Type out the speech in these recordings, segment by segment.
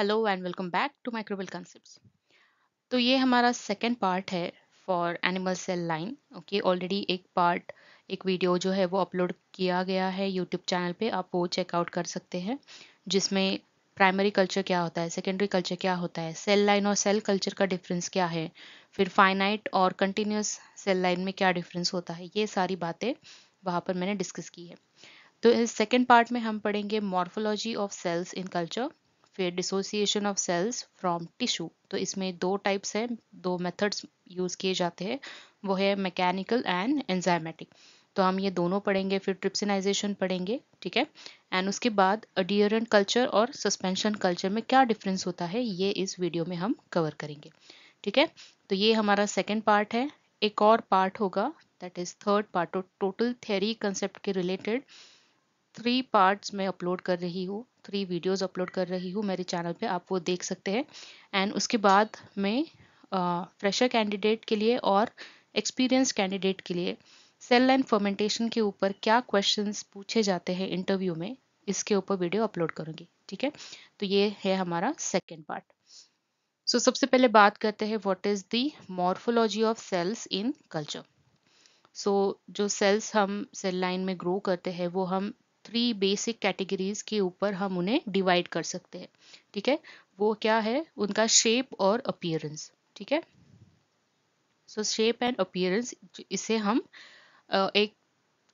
Hello and welcome back to microbial concepts तो ये हमारा सेकेंड पार्ट है for animal cell line okay already एक पार्ट एक वीडियो जो है वो अपलोड किया गया है यूट्यूब चैनल पे आप वो चेकआउट कर सकते हैं जिसमें प्राइमरी कल्चर क्या होता है सेकेंडरी कल्चर क्या होता है सेल लाइन और सेल कल्चर का डिफरेंस क्या है फिर फाइनाइट और कंटिन्यूस सेल लाइन में क्या डिफरेंस होता है ये सारी बातें वहाँ पर मैंने डिस्कस की है तो इस सेकेंड पार्ट में हम पढ़ेंगे morphology of cells in culture फिर dissociation of cells from tissue तो इसमें दो टाइप्स हैं दो मेथड्स यूज़ किए जाते हैं वो है मैकेनिकल एंड एंजाइमेटिक तो हम ये दोनों पढ़ेंगे फिर ट्रिप्सिनाइजेशन पढ़ेंगे ठीक है एंड उसके बाद अडियरेंट कल्चर और सस्पेंशन कल्चर में क्या डिफरेंस होता है ये इस वीडियो में हम कवर करेंगे ठीक है तो ये हमारा सेकेंड पार्ट है एक और पार्ट होगा that is third part total theory concept के रिलेटेड थ्री पार्ट्स में अपलोड कर रही हूँ थ्री वीडियोस अपलोड कर रही हूँ मेरे चैनल पे आप वो देख सकते हैं एंड उसके बाद मैं फ्रेशर कैंडिडेट के लिए और एक्सपीरियंस कैंडिडेट के लिए सेल लाइन फर्मेंटेशन के ऊपर क्या क्वेश्चंस पूछे जाते हैं इंटरव्यू में इसके ऊपर वीडियो अपलोड करूँगी ठीक है तो ये है हमारा सेकेंड पार्ट सो सबसे पहले बात करते हैं what is the morphology of cells in culture so जो सेल्स हम सेल लाइन में ग्रो करते हैं वो हम थ्री बेसिक कैटेगरीज के ऊपर हम उन्हें डिवाइड कर सकते हैं ठीक है वो क्या है उनका शेप और अपियरेंस ठीक है सो शेप एंड अपियरेंस इसे हम एक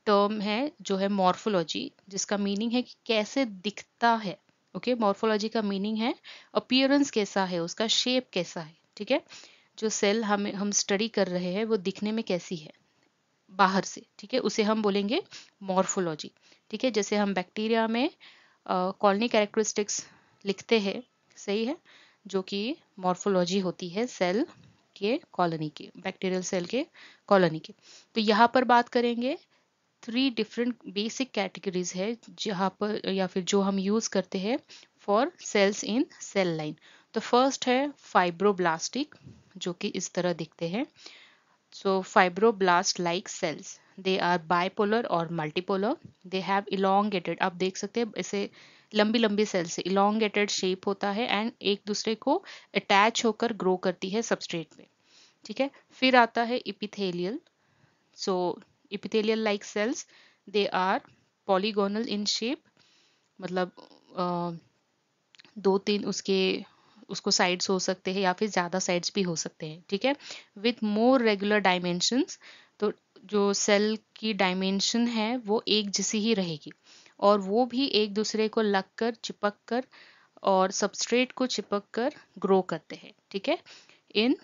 टर्म है जो है मॉर्फोलॉजी जिसका मीनिंग है कि कैसे दिखता है ओके okay? मॉर्फोलॉजी का मीनिंग है अपियरेंस कैसा है उसका शेप कैसा है ठीक है जो सेल हमें हम स्टडी कर रहे हैं वो दिखने में कैसी है बाहर से ठीक है उसे हम बोलेंगे मॉर्फोलॉजी ठीक है जैसे हम बैक्टीरिया में कॉलोनी कैरेक्टरिस्टिक्स लिखते हैं सही है जो कि मॉर्फोलॉजी होती है सेल के कॉलोनी के बैक्टीरियल सेल के कॉलोनी के तो यहाँ पर बात करेंगे थ्री डिफरेंट बेसिक कैटेगरीज है जहाँ पर या फिर जो हम यूज़ करते हैं for cells in cell line तो फर्स्ट है फाइब्रोब्लास्टिक जो कि इस तरह दिखते हैं So fibroblast-like cells, they are bipolar or multipolar. They have elongated, आप देख सकते हैं इसे लंबी लंबी सेल से इलोंगेटेड शेप होता है एंड एक दूसरे को अटैच होकर ग्रो करती है सबस्ट्रेट में ठीक है फिर आता है epithelial so epithelial like cells they are polygonal in shape मतलब आ, दो तीन उसके उसको साइड्स हो सकते हैं या फिर ज़्यादा साइड्स भी हो सकते हैं ठीक है विथ मोर रेगुलर डायमेंशंस तो जो सेल की डायमेंशन है वो एक जैसी ही रहेगी और वो भी एक दूसरे को लग कर चिपक कर और सबस्ट्रेट को चिपक कर ग्रो करते हैं ठीक है इन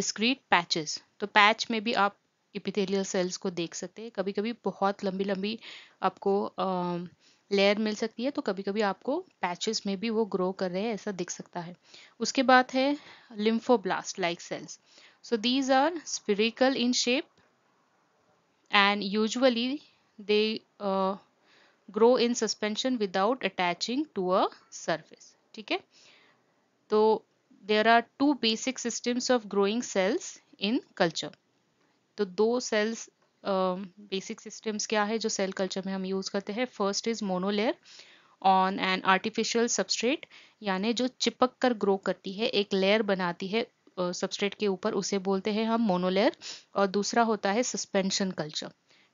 डिस्क्रीट पैचेस तो पैच में भी आप इपिथेलियल सेल्स को देख सकते हैं कभी कभी बहुत लंबी लंबी आपको आ, लेयर मिल सकती है तो कभी कभी आपको पैचेस में भी वो ग्रो कर रहे हैं ऐसा दिख सकता है उसके बाद है lymphoblast like cells so these are spherical in shape and usually they grow in suspension without attaching to a surface ठीक है तो there are two basic systems of growing cells in culture तो दो सेल्स बेसिक सिस्टम्स क्या है जो cell culture में हम यूज़ करते हैं first is monolayer on an artificial substrate यानी जो चिपक कर ग्रो करती है एक लेयर बनाती है सबस्ट्रेट के ऊपर उसे बोलते हैं हम मोनोलेयर और दूसरा होता है सस्पेंशन कल्चर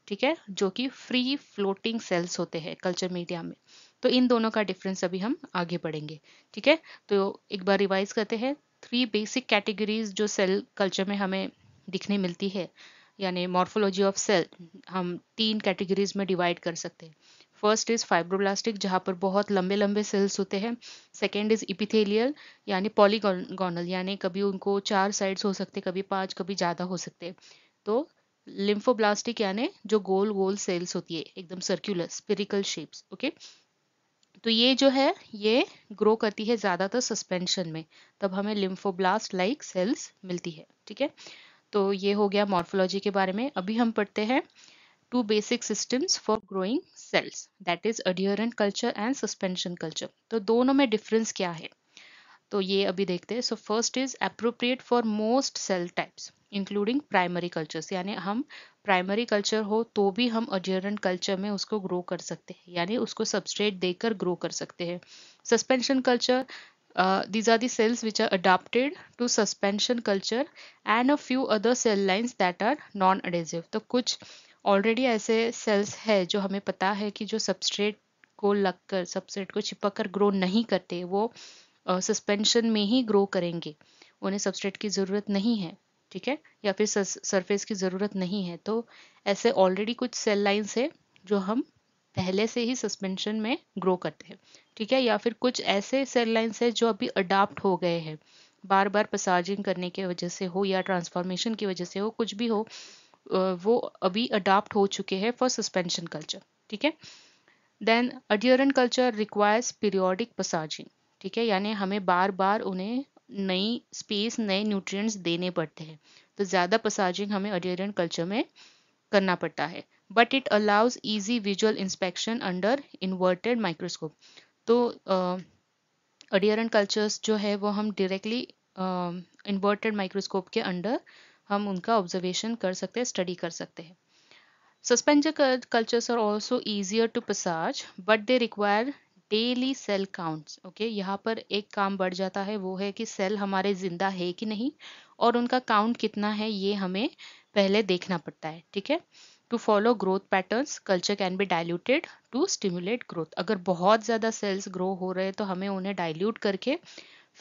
ठीक है जो कि फ्री फ्लोटिंग सेल्स होते हैं कल्चर मीडिया में तो इन दोनों का डिफरेंस अभी हम आगे बढ़ेंगे ठीक है तो एक बार रिवाइज करते हैं थ्री बेसिक कैटेगरीज जो सेल कल्चर में हमें दिखने मिलती है यानी मॉर्फोलॉजी ऑफ सेल हम तीन कैटेगरीज में डिवाइड कर सकते हैं फर्स्ट इज फाइब्रोब्लास्टिक जहाँ पर बहुत लंबे लंबे सेल्स होते हैं सेकेंड इज इपिथेलियल यानी पॉलीगोनल यानी कभी उनको चार साइड्स हो सकते कभी पांच कभी ज़्यादा हो सकते तो लिम्फोब्लास्टिक यानी जो गोल गोल सेल्स होती है एकदम सर्क्यूलर स्पिरिकल शेप्स ओके तो ये जो है ये ग्रो करती है ज़्यादातर सस्पेंशन में तब हमें लिम्फोब्लास्ट लाइक सेल्स मिलती है ठीक है तो ये हो गया मॉर्फोलॉजी के बारे में अभी हम पढ़ते हैं two basic systems for growing cells that is adherent culture and suspension culture तो दोनों में डिफरेंस क्या है तो ये अभी देखते हैं so first is appropriate for most cell types including primary cultures यानी हम प्राइमरी कल्चर हो तो भी हम अडियरेंट कल्चर में उसको ग्रो कर सकते हैं यानी उसको सबस्ट्रेट देकर ग्रो कर सकते हैं suspension culture Uh, these are the cells which are adapted to suspension culture and a few other cell lines that are non-adhesive. to kuch already aise cells hai jo hame pata hai ki jo substrate ko lagkar substrate ko chipak kar grow nahi karte wo suspension uh, में ही grow करेंगे उन्हें substrate की ज़रूरत नहीं है ठीक है या फिर सरफेस की ज़रूरत नहीं है तो ऐसे ऑलरेडी कुछ सेल लाइंस है जो हम पहले से ही सस्पेंशन में ग्रो करते हैं ठीक है या फिर कुछ ऐसे सेल लाइन है जो अभी अडाप्ट हो गए हैं बार बार पसार्जिंग करने की वजह से हो या ट्रांसफॉर्मेशन की वजह से हो कुछ भी हो वो अभी अडाप्ट हो चुके हैं फॉर सस्पेंशन कल्चर ठीक है then adherent culture requires periodic passaging ठीक है यानी हमें बार बार उन्हें नई स्पेस नए न्यूट्रिएंट्स देने पड़ते हैं तो ज़्यादा पसार्जिंग हमें अडियरन कल्चर में करना पड़ता है but it allows easy visual inspection under inverted microscope तो अडियरन कल्चर्स जो है वो हम डायरेक्टली इन्वर्टेड माइक्रोस्कोप के अंडर हम उनका ऑब्जर्वेशन कर सकते हैं स्टडी कर सकते हैं suspension cultures are also easier to passage but they require daily cell counts okay यहाँ पर एक काम बढ़ जाता है वो है कि सेल हमारे ज़िंदा है कि नहीं और उनका काउंट कितना है ये हमें पहले देखना पड़ता है ठीक है to follow growth patterns culture can be diluted to stimulate growth अगर बहुत ज़्यादा सेल्स ग्रो हो रहे हैं तो हमें उन्हें डाइल्यूट करके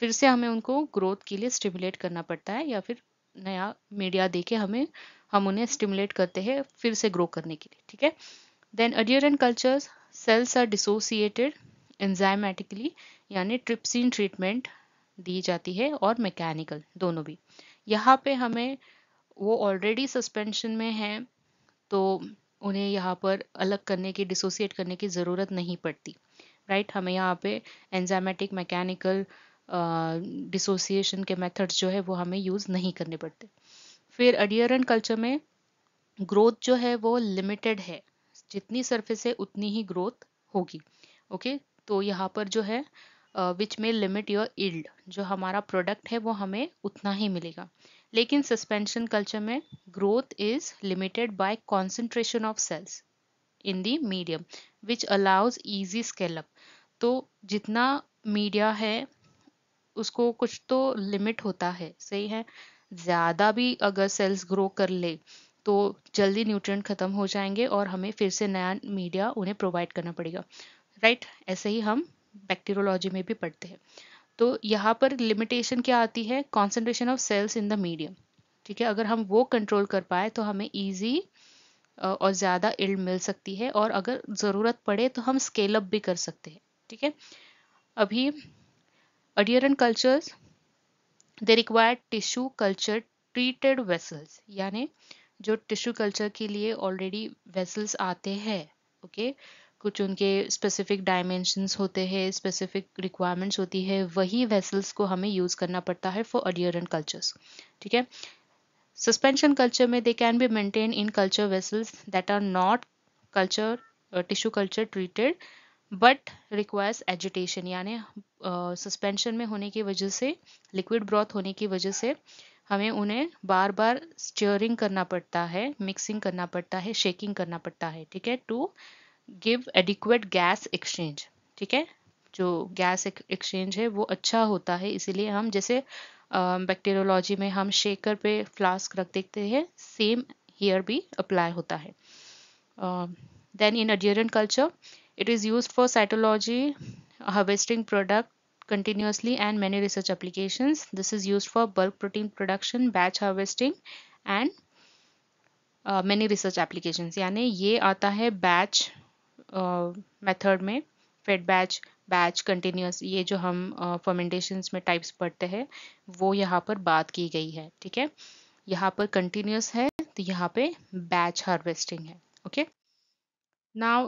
फिर से हमें उनको ग्रोथ के लिए स्टिमुलेट करना पड़ता है या फिर नया मीडिया दे के हमें हम उन्हें स्टिमुलेट करते हैं फिर से ग्रो करने के लिए ठीक है then adherent cultures cells are dissociated enzymatically यानी ट्रिप्सिन ट्रीटमेंट दी जाती है और मैकेनिकल दोनों भी यहाँ पे हमें वो ऑलरेडी सस्पेंशन में हैं तो उन्हें यहाँ पर अलग करने की डिसोसिएट करने की ज़रूरत नहीं पड़ती राइट हमें यहाँ पे एंजाइमेटिक मैकेनिकल डिसोसिएशन के मेथड्स जो है वो हमें यूज़ नहीं करने पड़ते फिर अडियरन कल्चर में ग्रोथ जो है वो लिमिटेड है जितनी सरफेस है उतनी ही ग्रोथ होगी ओके तो यहाँ पर जो है विच में लिमिट योर इल्ड जो हमारा प्रोडक्ट है वो हमें उतना ही मिलेगा लेकिन सस्पेंशन कल्चर में growth is limited by concentration of cells in the medium which allows easy scale up तो जितना मीडिया है उसको कुछ तो लिमिट होता है सही है ज़्यादा भी अगर सेल्स ग्रो कर ले तो जल्दी न्यूट्रिएंट ख़त्म हो जाएंगे और हमें फिर से नया मीडिया उन्हें प्रोवाइड करना पड़ेगा राइट ऐसे ही हम बैक्टीरियोलॉजी में भी पढ़ते हैं तो यहाँ पर लिमिटेशन क्या आती है concentration of cells in the medium ठीक है अगर हम वो कंट्रोल कर पाए तो हमें ईजी और ज़्यादा इल्ड मिल सकती है और अगर ज़रूरत पड़े तो हम स्केल अप भी कर सकते हैं ठीक है अभी adherent cultures they require tissue culture treated vessels यानी जो टिश्यू कल्चर के लिए ऑलरेडी वेसल्स आते हैं ओके okay? कुछ उनके स्पेसिफिक डायमेंशंस होते हैं स्पेसिफिक रिक्वायरमेंट्स होती है वही वेसल्स को हमें यूज़ करना पड़ता है फॉर अडियरेंट कल्चर्स ठीक है सस्पेंशन कल्चर में they can be maintain in culture vessels that are not culture tissue culture treated but requires agitation यानी सस्पेंशन uh, में होने की वजह से लिक्विड ब्रॉथ होने की वजह से हमें उन्हें बार बार स्टियरिंग करना पड़ता है मिक्सिंग करना पड़ता है शेकिंग करना पड़ता है ठीक है to give adequate gas exchange ठीक है जो गैस एक्सचेंज है वो अच्छा होता है इसीलिए हम जैसे बैक्टीरियोलॉजी में हम शेकर पे फ्लास्क रख देखते हैं सेम हियर भी अप्लाई होता है then in adherent culture it is use for cytology harvesting product continuously and many research applications. This is used for bulk protein production, batch harvesting and uh, many research applications. यानी ये आता है batch method में fed batch batch continuous ये जो हम fermentation में types पढ़ते हैं वो यहाँ पर बात की गई है ठीक है यहाँ पर कंटिन्यूस है तो यहाँ पे बैच हार्वेस्टिंग है okay now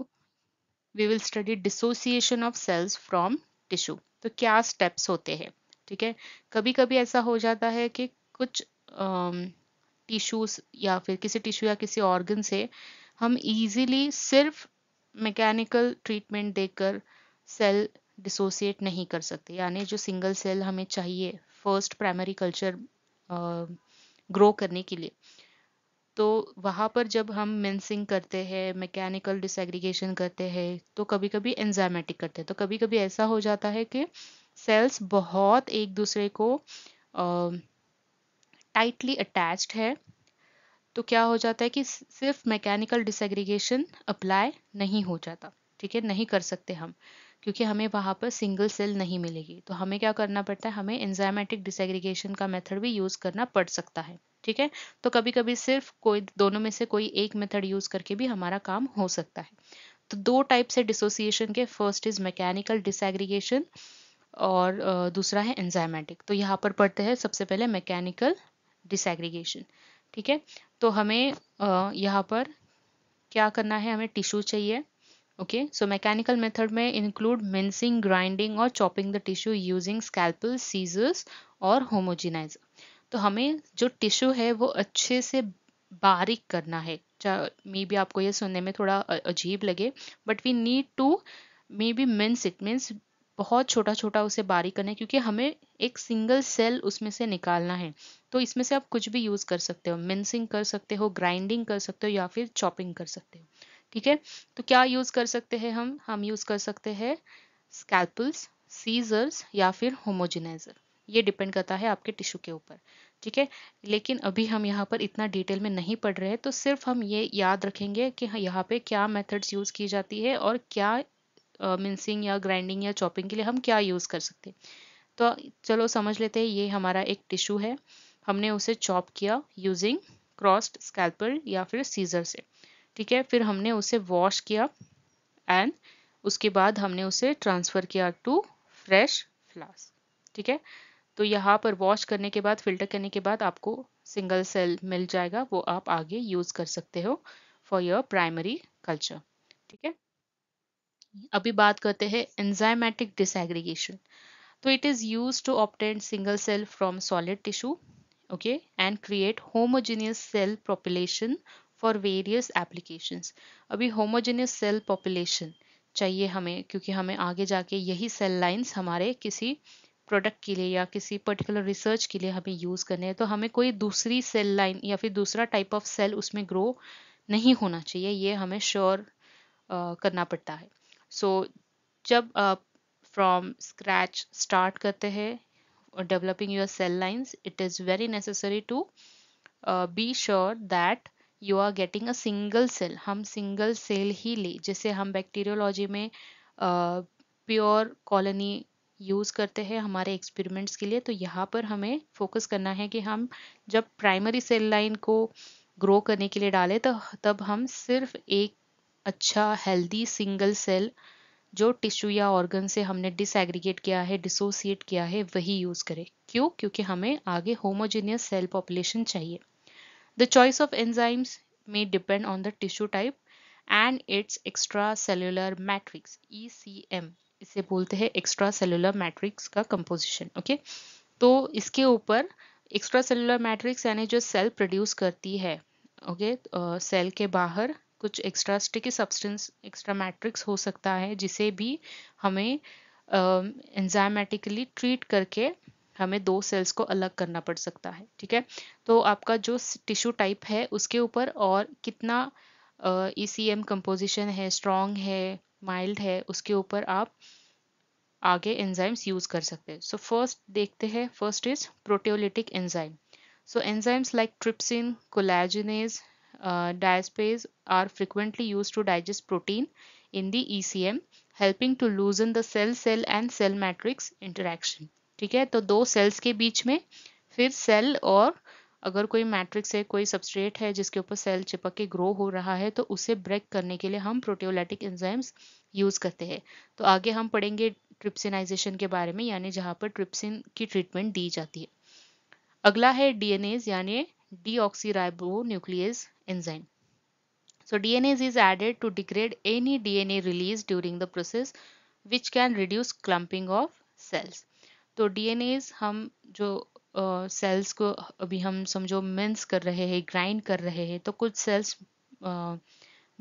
we will study dissociation of cells from tissue तो क्या स्टेप्स होते हैं ठीक है कभी कभी ऐसा हो जाता है कि कुछ टिश्यूज या फिर किसी टिश्यू या किसी ऑर्गन से हम इजीली सिर्फ मैकेनिकल ट्रीटमेंट देकर सेल डिसोसिएट नहीं कर सकते यानी जो सिंगल सेल हमें चाहिए फर्स्ट प्राइमरी कल्चर ग्रो करने के लिए तो वहाँ पर जब हम मिनसिंग करते हैं मैकेनिकल डिसएग्रीगेशन करते हैं तो कभी कभी एंजाइमेटिक करते हैं तो कभी कभी ऐसा हो जाता है कि सेल्स बहुत एक दूसरे को टाइटली अटैच्ड है तो क्या हो जाता है कि सिर्फ मैकेनिकल डिसग्रीगेशन अप्लाई नहीं हो जाता ठीक है नहीं कर सकते हम क्योंकि हमें वहाँ पर सिंगल सेल नहीं मिलेगी तो हमें क्या करना पड़ता है हमें एंजाइमेटिक डिसएग्रीगेशन का मेथड भी यूज़ करना पड़ सकता है ठीक है तो कभी कभी सिर्फ कोई दोनों में से कोई एक मेथड यूज़ करके भी हमारा काम हो सकता है तो दो टाइप से डिसोसिएशन के फर्स्ट इज मैकेनिकल डिसएग्रीगेशन और दूसरा है एंजाइमेटिक तो यहाँ पर पढ़ते हैं सबसे पहले मैकेनिकल डिसएग्रीगेशन ठीक है तो हमें यहाँ पर क्या करना है हमें टिश्यू चाहिए ओके सो मैकेनिकल मेथड में इंक्लूड मिन्सिंग ग्राइंडिंग और chopping the tissue using scalpel scissors और होमोजिनाइजर तो हमें जो टिश्यू है वो अच्छे से बारीक करना है मे बी आपको ये सुनने में थोड़ा अजीब लगे but we need to maybe mince it means बहुत छोटा छोटा उसे बारीक करना है क्योंकि हमें एक सिंगल सेल उसमें से निकालना है तो इसमें से आप कुछ भी यूज़ कर सकते हो मिन्सिंग कर सकते हो ग्राइंडिंग कर सकते हो या फिर चॉपिंग कर सकते हो ठीक है तो क्या यूज़ कर सकते हैं हम हम यूज़ कर सकते हैं स्कैल्पल्स सीजर्स या फिर होमोजिनाइजर ये डिपेंड करता है आपके टिश्यू के ऊपर ठीक है लेकिन अभी हम यहाँ पर इतना डिटेल में नहीं पढ़ रहे हैं तो सिर्फ हम ये याद रखेंगे कि यहाँ पे क्या मेथड्स यूज़ की जाती है और क्या मिन्सिंग या ग्राइंडिंग या चॉपिंग के लिए हम क्या यूज़ कर सकते हैं तो चलो समझ लेते हैं ये हमारा एक टिश्यू है हमने उसे चॉप किया यूजिंग क्रॉस्ड स्कैल्पर या फिर सीजर से ठीक है फिर हमने उसे वॉश किया एंड उसके बाद हमने उसे ट्रांसफ़र किया टू फ्रेश फ्लास्क ठीक है तो यहाँ पर वॉश करने के बाद फिल्टर करने के बाद आपको सिंगल सेल मिल जाएगा वो आप आगे यूज़ कर सकते हो फॉर योर प्राइमरी कल्चर ठीक है अभी बात करते हैं एंजाइमेटिक डिसएग्रीगेशन तो it is use to obtain single cell from solid tissue okay and create homogeneous cell population for various applications अभी होमोजेनियस सेल पॉपुलेशन चाहिए हमें क्योंकि हमें आगे जाके यही सेल lines हमारे किसी प्रोडक्ट के लिए या किसी पर्टिकुलर रिसर्च के लिए हमें यूज़ करने हैं तो हमें कोई दूसरी सेल लाइन या फिर दूसरा टाइप ऑफ सेल उसमें ग्रो नहीं होना चाहिए ये हमें श्योर sure, uh, करना पड़ता है सो so, जब आप फ्रॉम स्क्रैच स्टार्ट करते हैं developing your cell lines it is very necessary to be sure that you are getting a single cell हम सिंगल सेल ही ले जैसे हम बैक्टीरियोलॉजी में प्योर uh, कॉलोनी यूज़ करते हैं हमारे एक्सपेरिमेंट्स के लिए तो यहाँ पर हमें फोकस करना है कि हम जब प्राइमरी सेल लाइन को ग्रो करने के लिए डालें तो तब हम सिर्फ एक अच्छा हेल्दी सिंगल सेल जो टिश्यू या ऑर्गन से हमने डिसएग्रीगेट किया है डिसोसिएट किया है वही यूज़ करें क्यों क्योंकि हमें आगे होमोजेनियस सेल पॉपुलेशन चाहिए the choice of enzymes may depend on the tissue type and its extracellular matrix ECM इसे बोलते हैं एक्स्ट्रा सेलुलर मैट्रिक्स का कंपोजिशन ओके तो इसके ऊपर एक्स्ट्रा सेलुलर मैट्रिक्स यानी जो सेल प्रोड्यूस करती है ओके सेल के बाहर कुछ extra sticky substance extra matrix हो सकता है जिसे भी हमें एंजाइमेटिकली ट्रीट करके हमें दो सेल्स को अलग करना पड़ सकता है ठीक है तो आपका जो टिश्यू टाइप है उसके ऊपर और कितना ई सी एम कंपोजिशन है स्ट्रॉन्ग है माइल्ड है उसके ऊपर आप आगे एंजाइम्स यूज कर सकते हैं सो फर्स्ट देखते हैं first is proteolytic enzyme so enzymes like trypsin collagenase uh, diaspase are frequently used to digest protein in the ECM, helping to loosen the cell-cell and cell matrix interaction. ठीक है तो दो sales के बीच में फिर cell और अगर कोई मैट्रिक्स है कोई सब्सट्रेट है जिसके ऊपर सेल चिपक के ग्रो हो रहा है तो उसे ब्रेक करने के लिए हम प्रोटियोलाइटिक एंजाइम्स यूज करते हैं तो आगे हम पढ़ेंगे ट्रिप्सिनाइजेशन के बारे में यानी जहाँ पर ट्रिप्सिन की ट्रीटमेंट दी जाती है अगला है डीएनएज यानी deoxyribonuclease enzyme. So DNA is added to degrade any DNA release during the process which can reduce clumping of cells. तो DNAs हम जो सेल्स uh, को अभी हम समझो मिन्स कर रहे हैं ग्राइंड कर रहे हैं तो कुछ सेल्स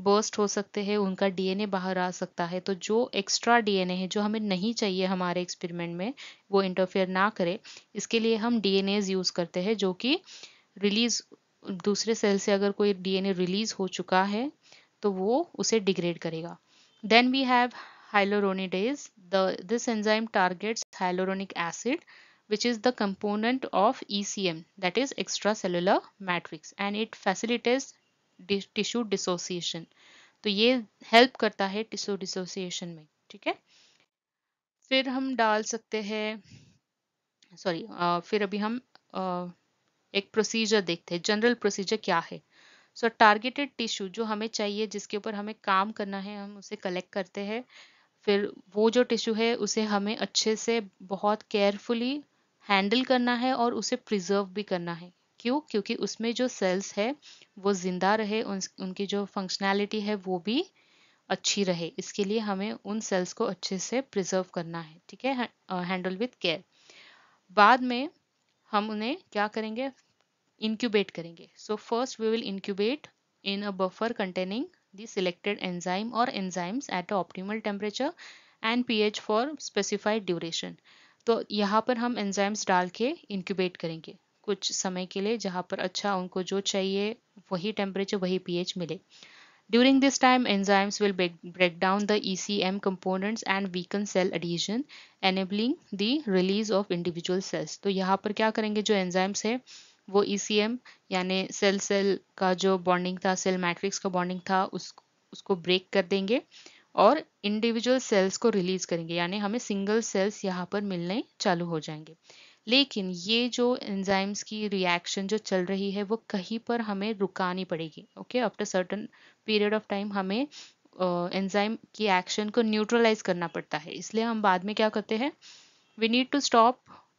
बर्स्ट uh, हो सकते हैं उनका डीएनए बाहर आ सकता है तो जो एक्स्ट्रा डीएनए है जो हमें नहीं चाहिए हमारे एक्सपेरिमेंट में वो इंटरफेयर ना करे इसके लिए हम डीएनएज यूज़ करते हैं जो कि रिलीज दूसरे सेल से अगर कोई डीएनए रिलीज हो चुका है तो वो उसे डिग्रेड करेगा then we have hyaluronidase the this enzyme targets hyaluronic acid which is the component of E C M that is extracellular matrix and it facilitates tissue dissociation तो ये help करता है टिश्यू डिसोसिएशन में ठीक है फिर हम डाल सकते हैं सॉरी फिर अभी हम एक प्रोसीजर देखते हैं जनरल प्रोसीजर क्या है सो टारगेटेड टिश्यू जो हमें चाहिए जिसके ऊपर हमें काम करना है हम उसे कलेक्ट करते हैं फिर वो जो टिश्यू है उसे हमें अच्छे से बहुत केयरफुली हैंडल करना है और उसे प्रिजर्व भी करना है क्यों क्योंकि उसमें जो सेल्स है वो ज़िंदा रहे उन, उनकी जो फंक्शनैलिटी है वो भी अच्छी रहे इसके लिए हमें उन सेल्स को अच्छे से प्रिजर्व करना है ठीक है हैंडल विथ केयर बाद में हम उन्हें क्या करेंगे इनक्यूबेट करेंगे so first we will incubate in a buffer containing the selected enzyme और enzymes at a optimal temperature and pH for specified duration तो यहाँ पर हम एंजाइम्स डाल के इनक्यूबेट करेंगे कुछ समय के लिए जहाँ पर अच्छा उनको जो चाहिए वही टेम्परेचर वही पीएच मिले During this time, enzymes will break, break down the ECM components and weaken cell adhesion, enabling the release of individual cells. तो यहाँ पर क्या करेंगे जो enzymes है वो ECM यानी cell cell का जो bonding था cell matrix का bonding था उस उसको ब्रेक कर देंगे और इंडिविजुअल सेल्स को रिलीज करेंगे यानी हमें सिंगल सेल्स यहाँ पर मिलने चालू हो जाएंगे लेकिन ये जो एंजाइम्स की रिएक्शन जो चल रही है वो कहीं पर हमें रुकानी पड़ेगी okay after certain period of time हमें एंजाइम uh, की एक्शन को न्यूट्रलाइज करना पड़ता है इसलिए हम बाद में क्या करते हैं we need to stop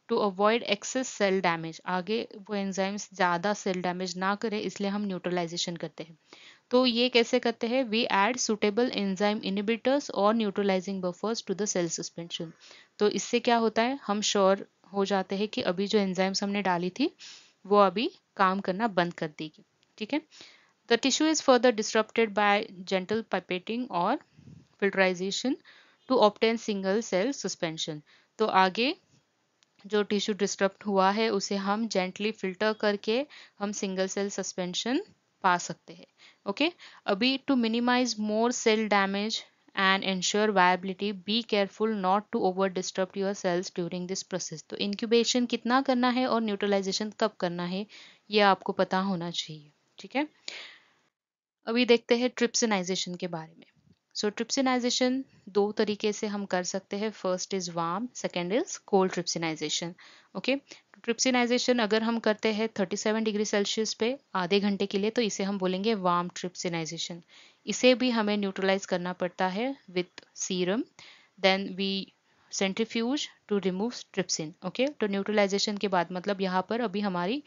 to avoid excess cell damage आगे वो एंजाइम्स ज़्यादा सेल डैमेज ना करें इसलिए हम न्यूट्रलाइजेशन करते हैं तो ये कैसे करते हैं we add suitable enzyme inhibitors और neutralizing buffers to the cell suspension तो इससे क्या होता है हम श्योर हो जाते हैं कि अभी जो एंजाइम्स हमने डाली थी वो अभी काम करना बंद कर देगी ठीक है the tissue is further disrupted by gentle pipetting और filterization to obtain single cell suspension तो आगे जो टिश्यू डिस्टर्ब हुआ है उसे हम जेंटली फिल्टर करके हम सिंगल सेल सस्पेंशन पा सकते हैं ओके अभी to minimize more cell damage and ensure viability be careful not to over disturb your cells during this process तो इंक्यूबेशन कितना करना है और न्यूट्रलाइजेशन कब करना है ये आपको पता होना चाहिए ठीक है अभी देखते हैं ट्रिप्सिनाइजेशन के बारे में सो so, ट्रिप्सिनाइजेशन दो तरीके से हम कर सकते हैं first is warm second is cold trypsinization okay trypsinization अगर हम करते हैं 37 डिग्री सेल्सियस पे आधे घंटे के लिए तो इसे हम बोलेंगे वार्म ट्रिप्सिनाइजेशन इसे भी हमें न्यूट्रलाइज करना पड़ता है with serum then we centrifuge to remove trypsin okay तो न्यूट्रलाइजेशन के बाद मतलब यहाँ पर अभी हमारी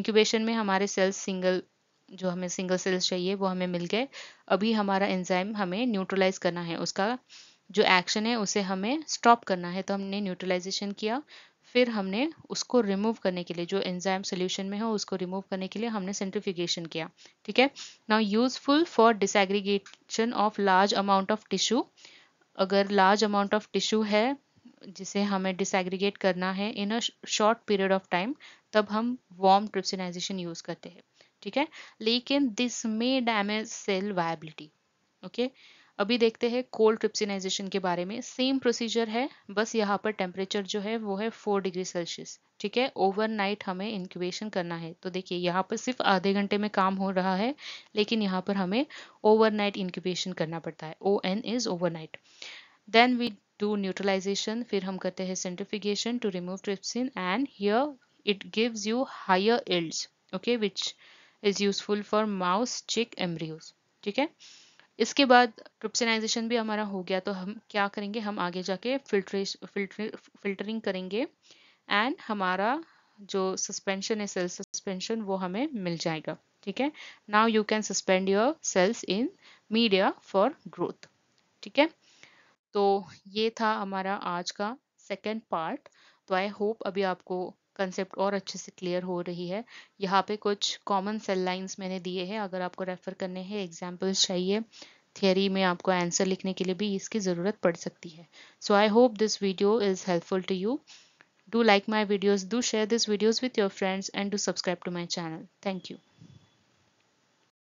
इंक्यूबेशन में हमारे सेल्स सिंगल जो हमें सिंगल सेल्स चाहिए वो हमें मिल गए अभी हमारा एंजाइम हमें न्यूट्रलाइज करना है उसका जो एक्शन है उसे हमें स्टॉप करना है तो हमने न्यूट्रलाइजेशन किया फिर हमने उसको रिमूव करने के लिए जो एंजाइम सोल्यूशन में हो उसको रिमूव करने के लिए हमने सेंट्रिफिकेशन किया ठीक है now useful for disaggregation of large amount of tissue अगर लार्ज अमाउंट ऑफ टिश्यू है जिसे हमें डिसएग्रीगेट करना है in a short period of time तब हम वॉर्म ट्रिप्सिनाइजेशन यूज करते हैं ठीक है लेकिन this may damage cell viability okay okay? अभी देखते हैं कोल्ड ट्रिप्सिनाइजेशन के बारे में सेम प्रोसीजर है बस यहाँ पर टेम्परेचर जो है वो है फोर डिग्री सेल्सियस ठीक है ओवरनाइट हमें इंक्यूबेशन करना है तो देखिए यहाँ पर सिर्फ आधे घंटे में काम हो रहा है लेकिन यहाँ पर हमें ओवरनाइट इंक्यूबेशन करना पड़ता है O N is overnight then we do neutralization फिर हम करते हैं centrifugation to remove trypsin and here it gives you higher yields okay which is useful for mouse chick embryos ठीक है इसके बाद ट्रिप्सिनाइजेशन भी हमारा हो गया तो हम क्या करेंगे हम आगे जाके फिल्ट्रेश फिल्टर फिल्टरिंग करेंगे एंड हमारा जो सस्पेंशन है सेल सस्पेंशन वो हमें मिल जाएगा ठीक है now you can suspend your cells in media for growth ठीक है तो ये था हमारा आज का सेकेंड पार्ट तो आई होप अभी आपको कंसेप्ट और अच्छे से क्लियर हो रही है यहाँ पे कुछ कॉमन सेल लाइंस मैंने दिए हैं अगर आपको रेफ़र करने हैं एग्जाम्पल्स चाहिए थियरी में आपको आंसर लिखने के लिए भी इसकी ज़रूरत पड़ सकती है so I hope this video is helpful to you do like my videos do share this videos with your friends and do subscribe to my channel thank you